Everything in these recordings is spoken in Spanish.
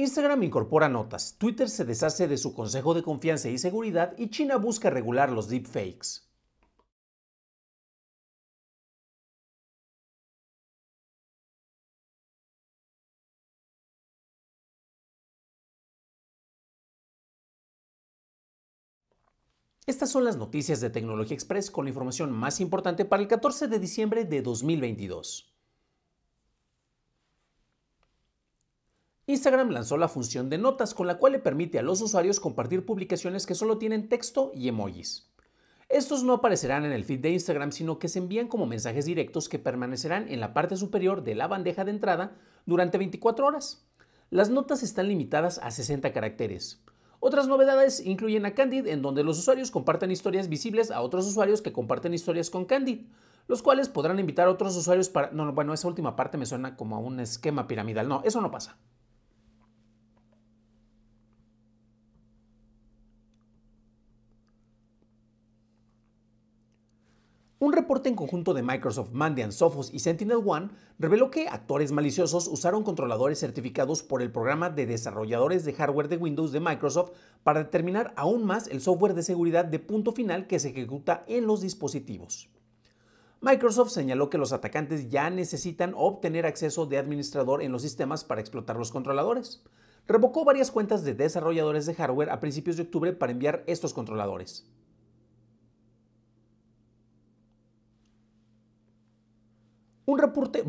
Instagram incorpora notas, Twitter se deshace de su consejo de confianza y seguridad y China busca regular los deepfakes. Estas son las noticias de Tecnología Express con la información más importante para el 14 de diciembre de 2022. Instagram lanzó la función de notas con la cual le permite a los usuarios compartir publicaciones que solo tienen texto y emojis. Estos no aparecerán en el feed de Instagram, sino que se envían como mensajes directos que permanecerán en la parte superior de la bandeja de entrada durante 24 horas. Las notas están limitadas a 60 caracteres. Otras novedades incluyen a Candid, en donde los usuarios comparten historias visibles a otros usuarios que comparten historias con Candid, los cuales podrán invitar a otros usuarios para... No, bueno, esa última parte me suena como a un esquema piramidal. No, eso no pasa. Un reporte en conjunto de Microsoft, Mandiant, Sophos y sentinel One reveló que actores maliciosos usaron controladores certificados por el programa de desarrolladores de hardware de Windows de Microsoft para determinar aún más el software de seguridad de punto final que se ejecuta en los dispositivos. Microsoft señaló que los atacantes ya necesitan obtener acceso de administrador en los sistemas para explotar los controladores. Revocó varias cuentas de desarrolladores de hardware a principios de octubre para enviar estos controladores. Un reporte,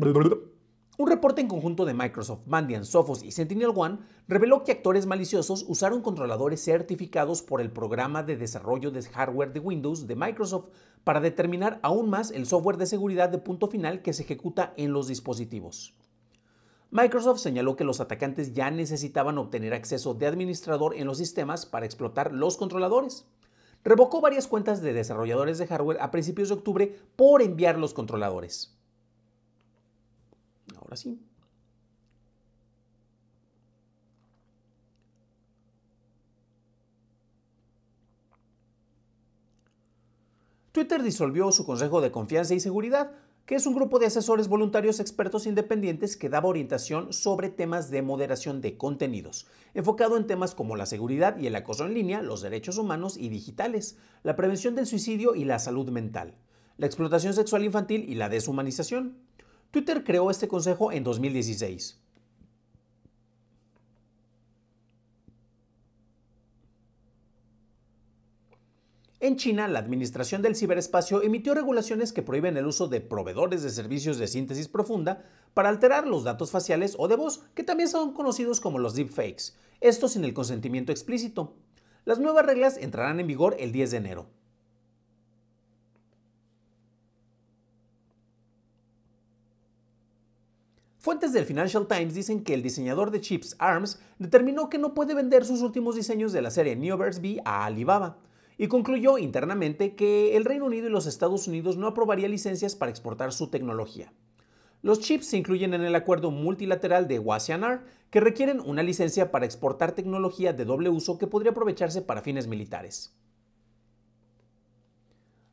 un reporte en conjunto de Microsoft, Mandiant, Sophos y sentinel One reveló que actores maliciosos usaron controladores certificados por el programa de desarrollo de hardware de Windows de Microsoft para determinar aún más el software de seguridad de punto final que se ejecuta en los dispositivos. Microsoft señaló que los atacantes ya necesitaban obtener acceso de administrador en los sistemas para explotar los controladores. Revocó varias cuentas de desarrolladores de hardware a principios de octubre por enviar los controladores así Twitter disolvió su Consejo de Confianza y Seguridad, que es un grupo de asesores voluntarios expertos independientes que daba orientación sobre temas de moderación de contenidos, enfocado en temas como la seguridad y el acoso en línea, los derechos humanos y digitales, la prevención del suicidio y la salud mental, la explotación sexual infantil y la deshumanización. Twitter creó este consejo en 2016. En China, la Administración del Ciberespacio emitió regulaciones que prohíben el uso de proveedores de servicios de síntesis profunda para alterar los datos faciales o de voz, que también son conocidos como los deepfakes, esto sin el consentimiento explícito. Las nuevas reglas entrarán en vigor el 10 de enero. Fuentes del Financial Times dicen que el diseñador de chips ARMS determinó que no puede vender sus últimos diseños de la serie Neoverse B a Alibaba y concluyó internamente que el Reino Unido y los Estados Unidos no aprobarían licencias para exportar su tecnología. Los chips se incluyen en el acuerdo multilateral de Wassenaar, que requieren una licencia para exportar tecnología de doble uso que podría aprovecharse para fines militares.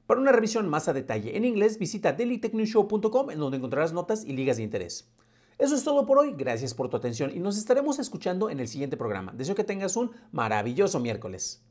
Para una revisión más a detalle en inglés, visita dailytechnewshow.com en donde encontrarás notas y ligas de interés. Eso es todo por hoy, gracias por tu atención y nos estaremos escuchando en el siguiente programa. Deseo que tengas un maravilloso miércoles.